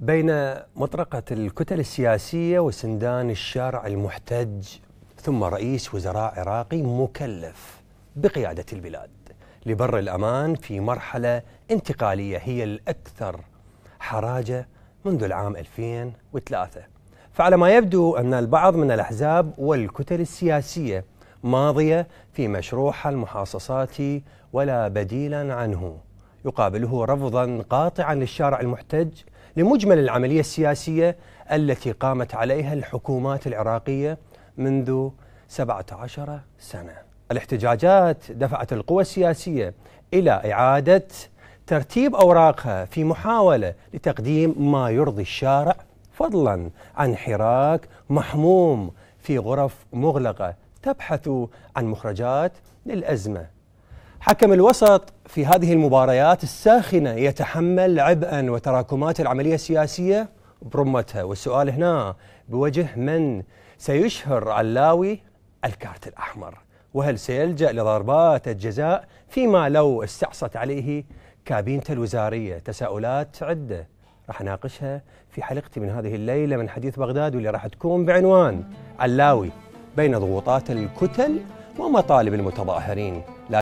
بين مطرقة الكتل السياسية وسندان الشارع المحتج ثم رئيس وزراء عراقي مكلف بقيادة البلاد لبر الأمان في مرحلة انتقالية هي الأكثر حراجة منذ العام 2003 فعلى ما يبدو أن البعض من الأحزاب والكتل السياسية ماضية في مشروع المحاصصات ولا بديلا عنه يقابله رفضا قاطعا للشارع المحتج لمجمل العملية السياسية التي قامت عليها الحكومات العراقية منذ 17 سنة الاحتجاجات دفعت القوى السياسية إلى إعادة ترتيب أوراقها في محاولة لتقديم ما يرضي الشارع فضلا عن حراك محموم في غرف مغلقة تبحث عن مخرجات للأزمة حكم الوسط في هذه المباريات الساخنة يتحمل عبئا وتراكمات العملية السياسية برمتها والسؤال هنا بوجه من سيشهر علاوي الكارت الأحمر وهل سيلجأ لضربات الجزاء فيما لو استعصت عليه كابينة الوزارية تساؤلات عدة راح أناقشها في حلقتي من هذه الليلة من حديث بغداد واللي راح تكون بعنوان علاوي بين ضغوطات الكتل ومطالب المتظاهرين